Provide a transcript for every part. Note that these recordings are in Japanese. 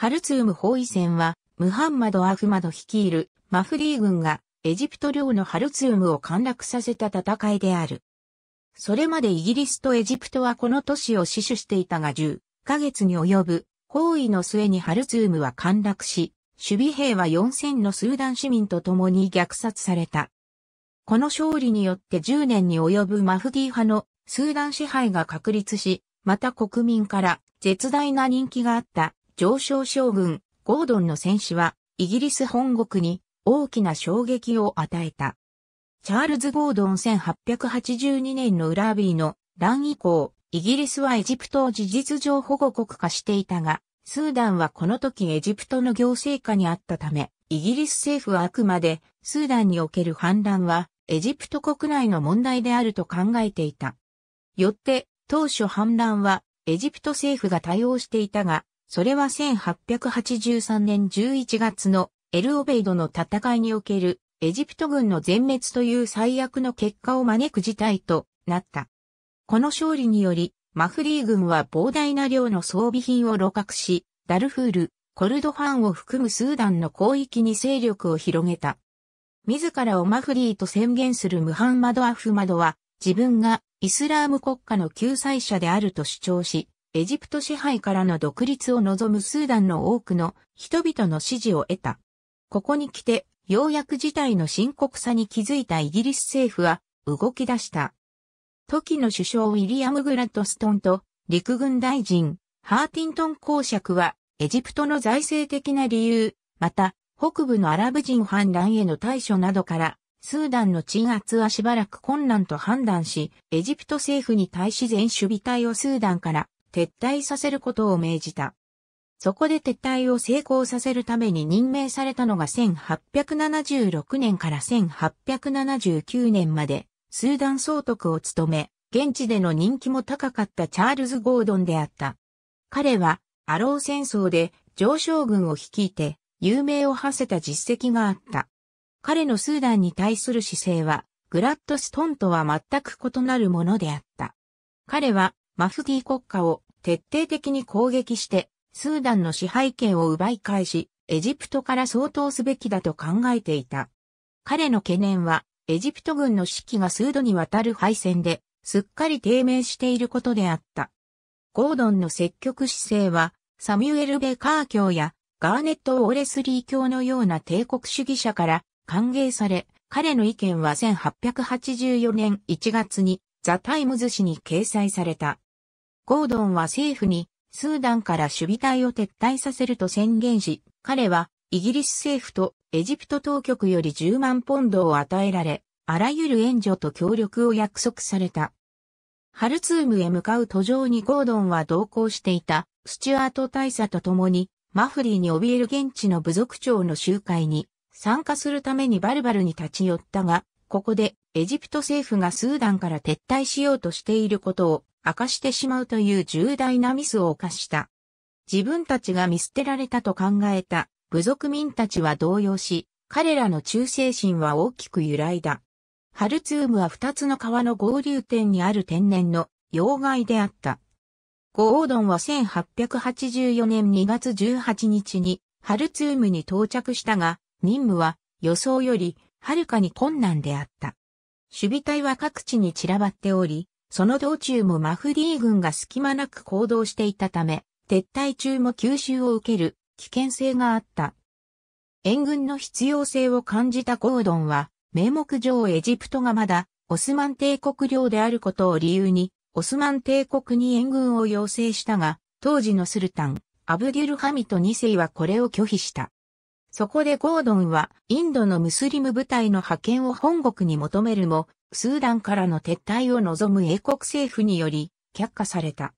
ハルツーム包囲戦は、ムハンマド・アフマド率いるマフディー軍がエジプト領のハルツームを陥落させた戦いである。それまでイギリスとエジプトはこの都市を死守していたが10ヶ月に及ぶ包囲の末にハルツームは陥落し、守備兵は4000のスーダン市民と共に虐殺された。この勝利によって10年に及ぶマフディー派のスーダン支配が確立し、また国民から絶大な人気があった上昇将軍、ゴードンの戦死は、イギリス本国に大きな衝撃を与えた。チャールズ・ゴードン1882年のウラービーの乱以降、イギリスはエジプトを事実上保護国化していたが、スーダンはこの時エジプトの行政下にあったため、イギリス政府はあくまでスーダンにおける反乱はエジプト国内の問題であると考えていた。よって、当初反乱はエジプト政府が対応していたが、それは1883年11月のエルオベイドの戦いにおけるエジプト軍の全滅という最悪の結果を招く事態となった。この勝利により、マフリー軍は膨大な量の装備品を露獲し、ダルフール、コルドファンを含むスーダンの広域に勢力を広げた。自らをマフリーと宣言するムハンマド・アフマドは、自分がイスラーム国家の救済者であると主張し、エジプト支配からの独立を望むスーダンの多くの人々の支持を得た。ここに来て、ようやく事態の深刻さに気づいたイギリス政府は動き出した。時の首相ウィリアム・グラッドストンと陸軍大臣ハーティントン公爵はエジプトの財政的な理由、また北部のアラブ人反乱への対処などからスーダンの鎮圧はしばらく困難と判断し、エジプト政府に対し全守備隊をスーダンから撤退させることを命じた。そこで撤退を成功させるために任命されたのが1876年から1879年まで、スーダン総督を務め、現地での人気も高かったチャールズ・ゴードンであった。彼は、アロー戦争で上将軍を率いて、有名を馳せた実績があった。彼のスーダンに対する姿勢は、グラッドストンとは全く異なるものであった。彼は、マフティ国家を徹底的に攻撃して、スーダンの支配権を奪い返し、エジプトから相当すべきだと考えていた。彼の懸念は、エジプト軍の指揮が数度にわたる敗戦で、すっかり低迷していることであった。ゴードンの積極姿勢は、サミュエル・ベカー教やガーネット・オーレスリー教のような帝国主義者から歓迎され、彼の意見は1884年1月にザ・タイムズ紙に掲載された。ゴードンは政府にスーダンから守備隊を撤退させると宣言し、彼はイギリス政府とエジプト当局より10万ポンドを与えられ、あらゆる援助と協力を約束された。ハルツームへ向かう途上にゴードンは同行していたスチュアート大佐と共にマフリーに怯える現地の部族長の集会に参加するためにバルバルに立ち寄ったが、ここでエジプト政府がスーダンから撤退しようとしていることを明かしてしまうという重大なミスを犯した。自分たちが見捨てられたと考えた部族民たちは動揺し、彼らの忠誠心は大きく揺らいだ。ハルツームは二つの川の合流点にある天然の要害であった。ゴードンは1884年2月18日にハルツームに到着したが、任務は予想よりはるかに困難であった。守備隊は各地に散らばっており、その道中もマフディー軍が隙間なく行動していたため、撤退中も吸収を受ける危険性があった。援軍の必要性を感じたゴードンは、名目上エジプトがまだオスマン帝国領であることを理由に、オスマン帝国に援軍を要請したが、当時のスルタン、アブデュルハミト2世はこれを拒否した。そこでゴードンはインドのムスリム部隊の派遣を本国に求めるも、スーダンからの撤退を望む英国政府により却下された。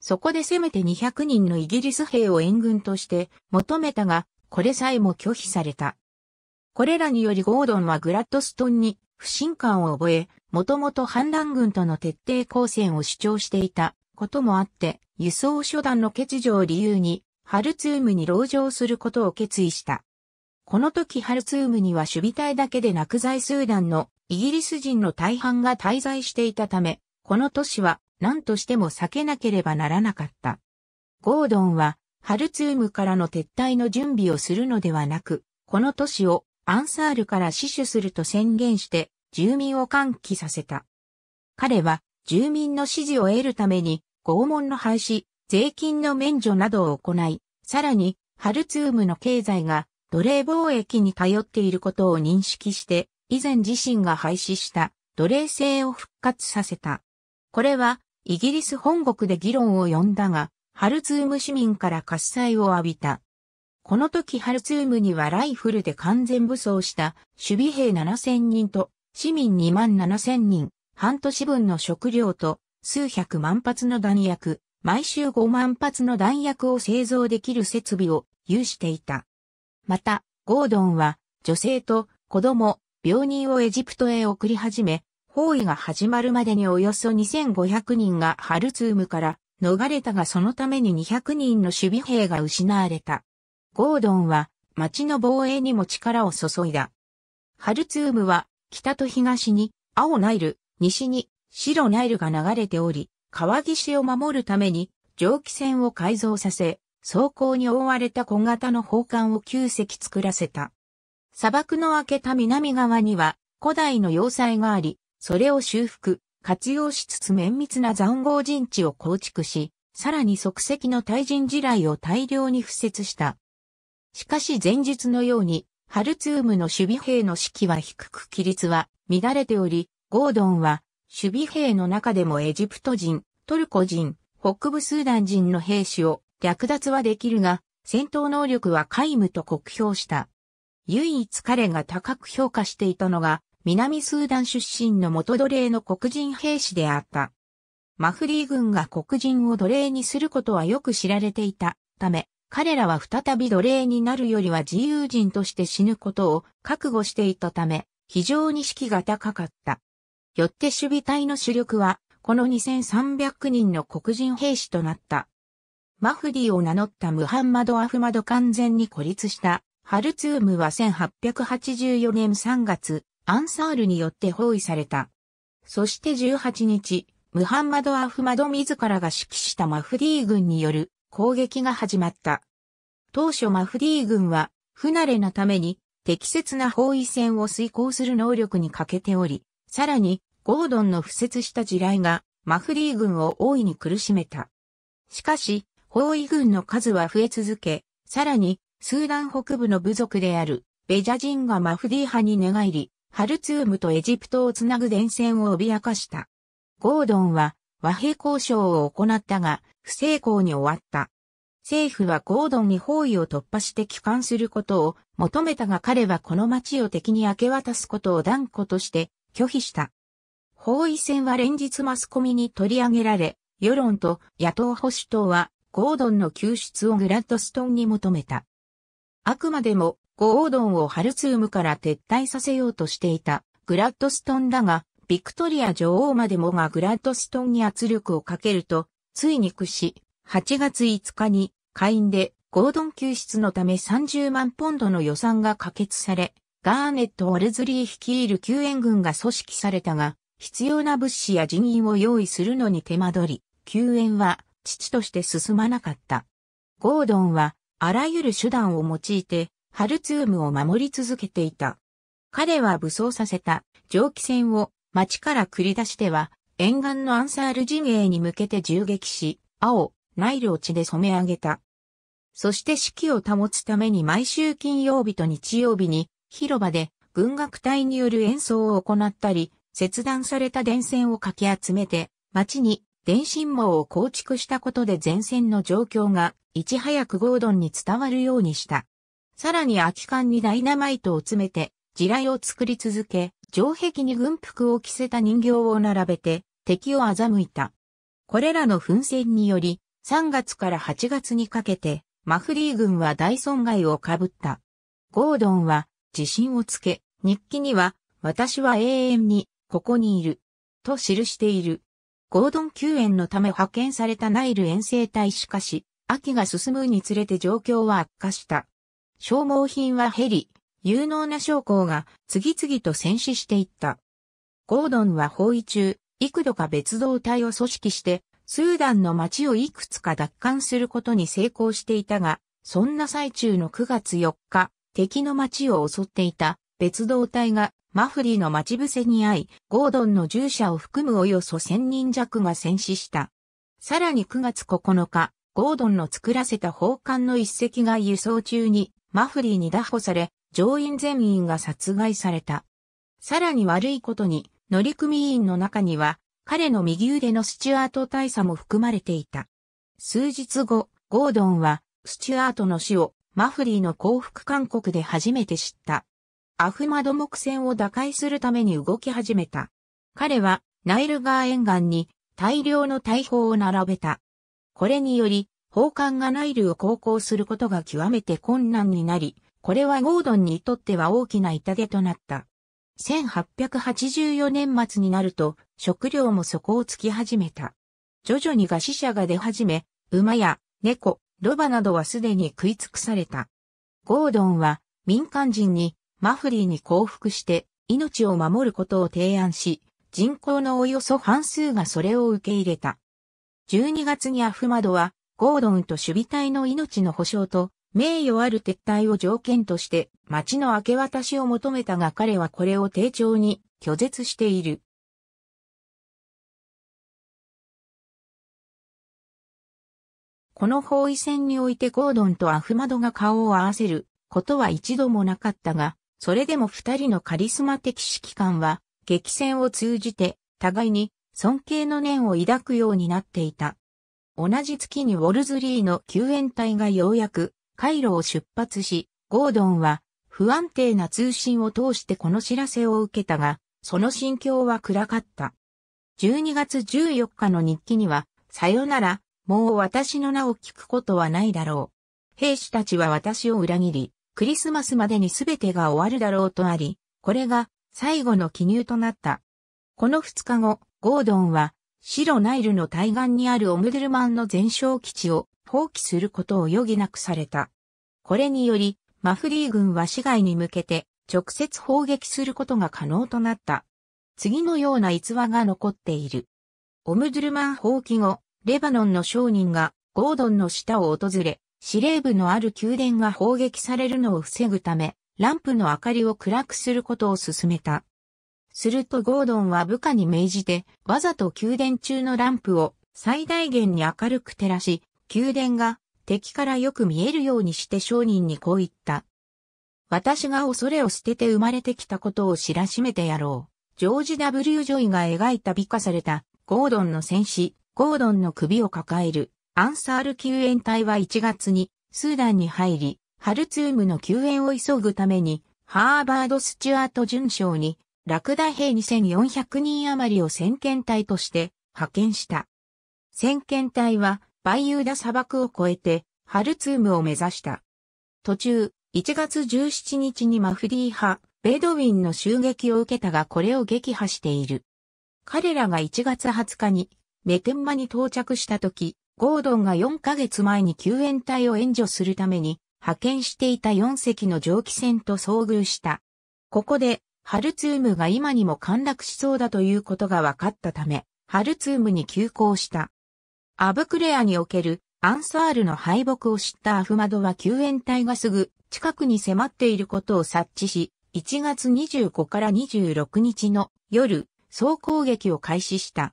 そこでせめて200人のイギリス兵を援軍として求めたが、これさえも拒否された。これらによりゴードンはグラッドストンに不信感を覚え、もともと反乱軍との徹底抗戦を主張していたこともあって、輸送初段の欠如を理由にハルツームに籠城することを決意した。この時ハルツームには守備隊だけでなく在スーダンのイギリス人の大半が滞在していたため、この都市は何としても避けなければならなかった。ゴードンはハルツームからの撤退の準備をするのではなく、この都市をアンサールから死守すると宣言して住民を歓喜させた。彼は住民の支持を得るために拷問の廃止、税金の免除などを行い、さらに、ハルツームの経済が奴隷貿易に頼っていることを認識して、以前自身が廃止した奴隷制を復活させた。これは、イギリス本国で議論を呼んだが、ハルツーム市民から喝采を浴びた。この時ハルツームにはライフルで完全武装した守備兵7000人と市民2万7000人、半年分の食料と数百万発の弾薬、毎週5万発の弾薬を製造できる設備を有していた。また、ゴードンは女性と子供、病人をエジプトへ送り始め、包囲が始まるまでにおよそ2500人がハルツームから逃れたがそのために200人の守備兵が失われた。ゴードンは町の防衛にも力を注いだ。ハルツームは北と東に青ナイル、西に白ナイルが流れており、川岸を守るために蒸気船を改造させ、装甲に覆われた小型の砲艦を9隻作らせた。砂漠の明けた南側には古代の要塞があり、それを修復、活用しつつ綿密な残壕陣地を構築し、さらに即席の対人地雷を大量に敷設した。しかし前日のように、ハルツームの守備兵の士気は低く規律は乱れており、ゴードンは守備兵の中でもエジプト人、トルコ人、北部スーダン人の兵士を略奪はできるが、戦闘能力は皆無と酷評した。唯一彼が高く評価していたのが、南スーダン出身の元奴隷の黒人兵士であった。マフリー軍が黒人を奴隷にすることはよく知られていたため、彼らは再び奴隷になるよりは自由人として死ぬことを覚悟していたため、非常に士気が高かった。よって守備隊の主力はこの2300人の黒人兵士となった。マフディを名乗ったムハンマド・アフマド完全に孤立した、ハルツームは1884年3月、アンサールによって包囲された。そして18日、ムハンマド・アフマド自らが指揮したマフディ軍による攻撃が始まった。当初マフディ軍は不慣れなために適切な包囲戦を遂行する能力に欠けており、さらにゴードンの敷設した地雷がマフリー軍を大いに苦しめた。しかし、包囲軍の数は増え続け、さらに、スーダン北部の部族である、ベジャ人がマフディ派に寝返り、ハルツームとエジプトをつなぐ電線を脅かした。ゴードンは和平交渉を行ったが、不成功に終わった。政府はゴードンに包囲を突破して帰還することを求めたが彼はこの町を敵に明け渡すことを断固として拒否した。包囲戦は連日マスコミに取り上げられ、世論と野党保守党はゴードンの救出をグラッドストンに求めた。あくまでもゴードンをハルツームから撤退させようとしていたグラッドストンだが、ビクトリア女王までもがグラッドストンに圧力をかけると、ついに屈し、8月5日に下院でゴードン救出のため30万ポンドの予算が可決され、ガーネット・オルズリー率いる救援軍が組織されたが、必要な物資や人員を用意するのに手間取り、救援は父として進まなかった。ゴードンはあらゆる手段を用いてハルツームを守り続けていた。彼は武装させた蒸気船を町から繰り出しては沿岸のアンサール陣営に向けて銃撃し、青、ナイルを血で染め上げた。そして士気を保つために毎週金曜日と日曜日に広場で軍楽隊による演奏を行ったり、切断された電線をかき集めて、町に電信網を構築したことで前線の状況がいち早くゴードンに伝わるようにした。さらに空き缶にダイナマイトを詰めて地雷を作り続け、城壁に軍服を着せた人形を並べて敵を欺いた。これらの奮戦により、3月から8月にかけて、マフリー軍は大損害をかぶった。ゴードンは自信をつけ、日記には、私は永遠にここにいる、と記している。ゴードン救援のため派遣されたナイル遠征隊しかし、秋が進むにつれて状況は悪化した。消耗品は減り、有能な将校が次々と戦死していった。ゴードンは包囲中、幾度か別動隊を組織して、スーダンの町をいくつか奪還することに成功していたが、そんな最中の9月4日、敵の町を襲っていた別動隊がマフリーの待ち伏せに遭い、ゴードンの従者を含むおよそ1000人弱が戦死した。さらに9月9日、ゴードンの作らせた砲艦の一隻が輸送中にマフリーに拿捕され、乗員全員が殺害された。さらに悪いことに、乗組員の中には、彼の右腕のスチュアート大佐も含まれていた。数日後、ゴードンは、スチュアートの死をマフリーの幸福勧告で初めて知った。アフマド目線を打開するために動き始めた。彼はナイル川沿岸に大量の大砲を並べた。これにより、砲艦がナイルを航行することが極めて困難になり、これはゴードンにとっては大きな痛手となった。1884年末になると、食料も底をつき始めた。徐々に餓死者が出始め、馬や猫、ロバなどはすでに食い尽くされた。ゴードンは民間人にマフリーに降伏して命を守ることを提案し、人口のおよそ半数がそれを受け入れた。12月にアフマドは、ゴードンと守備隊の命の保障と、名誉ある撤退を条件として、町の明け渡しを求めたが彼はこれを丁重に拒絶している。この包囲戦においてゴードンとアフマドが顔を合わせることは一度もなかったが、それでも二人のカリスマ的指揮官は、激戦を通じて、互いに尊敬の念を抱くようになっていた。同じ月にウォルズリーの救援隊がようやく、カイロを出発し、ゴードンは、不安定な通信を通してこの知らせを受けたが、その心境は暗かった。12月14日の日記には、さよなら、もう私の名を聞くことはないだろう。兵士たちは私を裏切り、クリスマスまでに全てが終わるだろうとあり、これが最後の記入となった。この2日後、ゴードンは白ナイルの対岸にあるオムデルマンの全焼基地を放棄することを余儀なくされた。これにより、マフリー軍は市外に向けて直接砲撃することが可能となった。次のような逸話が残っている。オムドゥルマン放棄後、レバノンの商人がゴードンの下を訪れ、司令部のある宮殿が砲撃されるのを防ぐため、ランプの明かりを暗くすることを進めた。するとゴードンは部下に命じて、わざと宮殿中のランプを最大限に明るく照らし、宮殿が敵からよく見えるようにして商人にこう言った。私が恐れを捨てて生まれてきたことを知らしめてやろう。ジョージ・ W・ ジョイが描いた美化されたゴードンの戦士、ゴードンの首を抱えるアンサール救援隊は1月にスーダンに入り、ハルツームの救援を急ぐために、ハーバード・スチュアート巡将に、ラクダ兵2400人余りを先遣隊として派遣した。先遣隊は、バイユーダ砂漠を越えて、ハルツームを目指した。途中、1月17日にマフディ派、ベドウィンの襲撃を受けたがこれを撃破している。彼らが1月20日に、メテンマに到着した時、ゴードンが4ヶ月前に救援隊を援助するために派遣していた4隻の蒸気船と遭遇した。ここで、ハルツームが今にも陥落しそうだということが分かったため、ハルツームに急行した。アブクレアにおけるアンサールの敗北を知ったアフマドは救援隊がすぐ近くに迫っていることを察知し、1月25から26日の夜、総攻撃を開始した。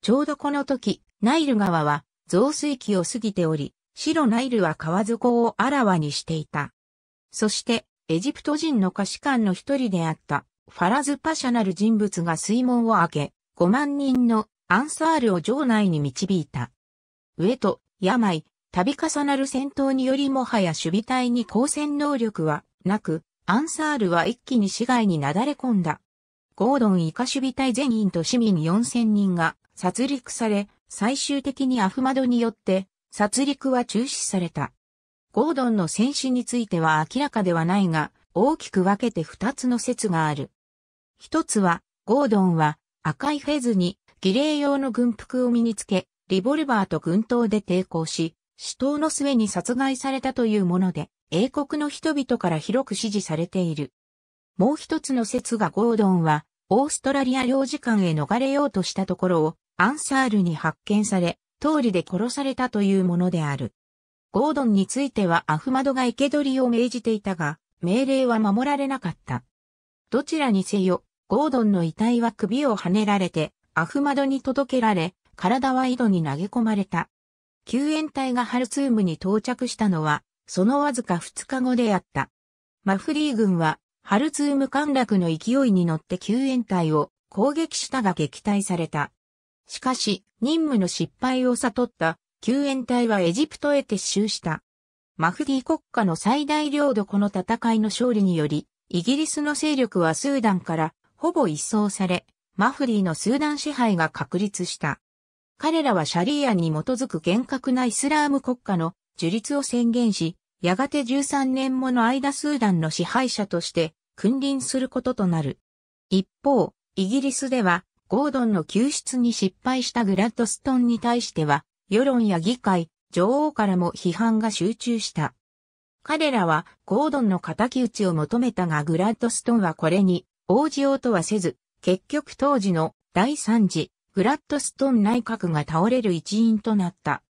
ちょうどこの時、ナイル川は増水期を過ぎており、白ナイルは川底をあらわにしていた。そして、エジプト人の歌詞官の一人であった、ファラズ・パシャなる人物が水門を開け、5万人のアンサールを城内に導いた。上と、病、度重なる戦闘によりもはや守備隊に抗戦能力はなく、アンサールは一気に市街になだれ込んだ。ゴードンイカ守備隊全員と市民4000人が殺戮され、最終的にアフマドによって、殺戮は中止された。ゴードンの戦死については明らかではないが、大きく分けて二つの説がある。一つは、ゴードンは赤いフェズに儀礼用の軍服を身につけ、リボルバーと軍刀で抵抗し、死闘の末に殺害されたというもので、英国の人々から広く支持されている。もう一つの説がゴードンは、オーストラリア領事館へ逃れようとしたところを、アンサールに発見され、通りで殺されたというものである。ゴードンについてはアフマドが生け捕りを命じていたが、命令は守られなかった。どちらにせよ、ゴードンの遺体は首をはねられて、アフマドに届けられ、体は井戸に投げ込まれた。救援隊がハルツームに到着したのは、そのわずか2日後であった。マフリー軍は、ハルツーム陥落の勢いに乗って救援隊を攻撃したが撃退された。しかし、任務の失敗を悟った救援隊はエジプトへ撤収した。マフディ国家の最大領土この戦いの勝利により、イギリスの勢力はスーダンからほぼ一掃され、マフディのスーダン支配が確立した。彼らはシャリーアに基づく厳格なイスラーム国家の樹立を宣言し、やがて13年もの間スーダンの支配者として君臨することとなる。一方、イギリスではゴードンの救出に失敗したグラッドストンに対しては、世論や議会、女王からも批判が集中した。彼らはゴードンの敵討ちを求めたがグラッドストンはこれに応じようとはせず、結局当時の第3次グラッドストン内閣が倒れる一因となった。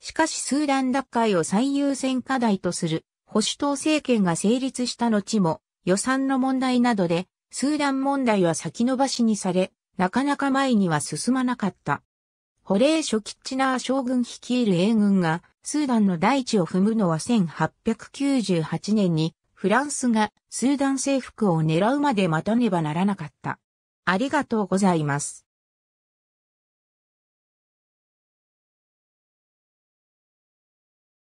しかしスーダン奪回を最優先課題とする保守党政権が成立した後も予算の問題などでスーダン問題は先延ばしにされ、なかなか前には進まなかった。ホレーショ・キッチナー将軍率いる英軍がスーダンの大地を踏むのは1898年にフランスがスーダン征服を狙うまで待たねばならなかった。ありがとうございます。